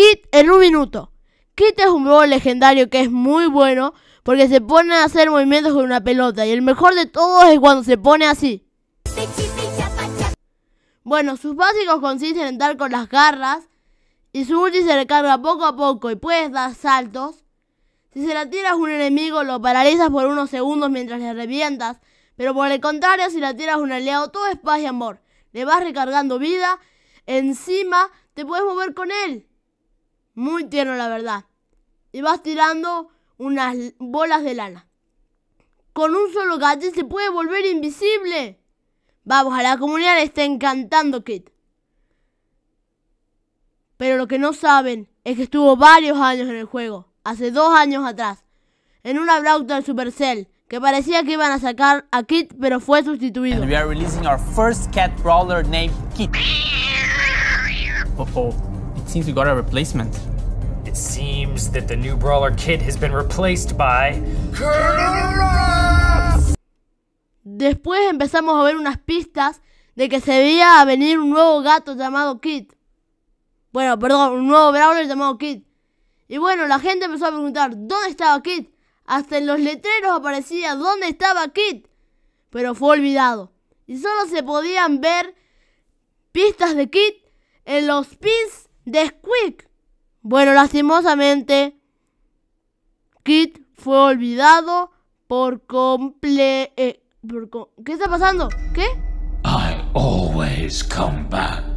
Kit en un minuto. Kit es un nuevo legendario que es muy bueno porque se pone a hacer movimientos con una pelota y el mejor de todos es cuando se pone así. Bueno, sus básicos consisten en dar con las garras y su ulti se recarga poco a poco y puedes dar saltos. Si se la tiras a un enemigo lo paralizas por unos segundos mientras le revientas, pero por el contrario si la tiras a un aliado todo es paz y amor. Le vas recargando vida, encima te puedes mover con él. Muy tierno, la verdad. Y vas tirando unas bolas de lana. Con un solo gadget se puede volver invisible. Vamos, a la comunidad le está encantando Kit. Pero lo que no saben es que estuvo varios años en el juego. Hace dos años atrás. En una Brauta de Supercell. Que parecía que iban a sacar a Kit, pero fue sustituido. we are releasing our first cat brawler named Kit. oh, it seems we got a replacement seems that the new brawler Kit has been replaced by Después empezamos a ver unas pistas de que se veía venir un nuevo gato llamado Kit. Bueno, perdón, un nuevo brawler llamado Kit. Y bueno, la gente empezó a preguntar dónde estaba Kit? Hasta en los letreros aparecía dónde estaba Kit? Pero fue olvidado. Y solo se podían ver pistas de Kit en los pins de Squeak. Bueno, lastimosamente, Kit fue olvidado por comple... Eh, ¿Qué está pasando? ¿Qué? I always come back.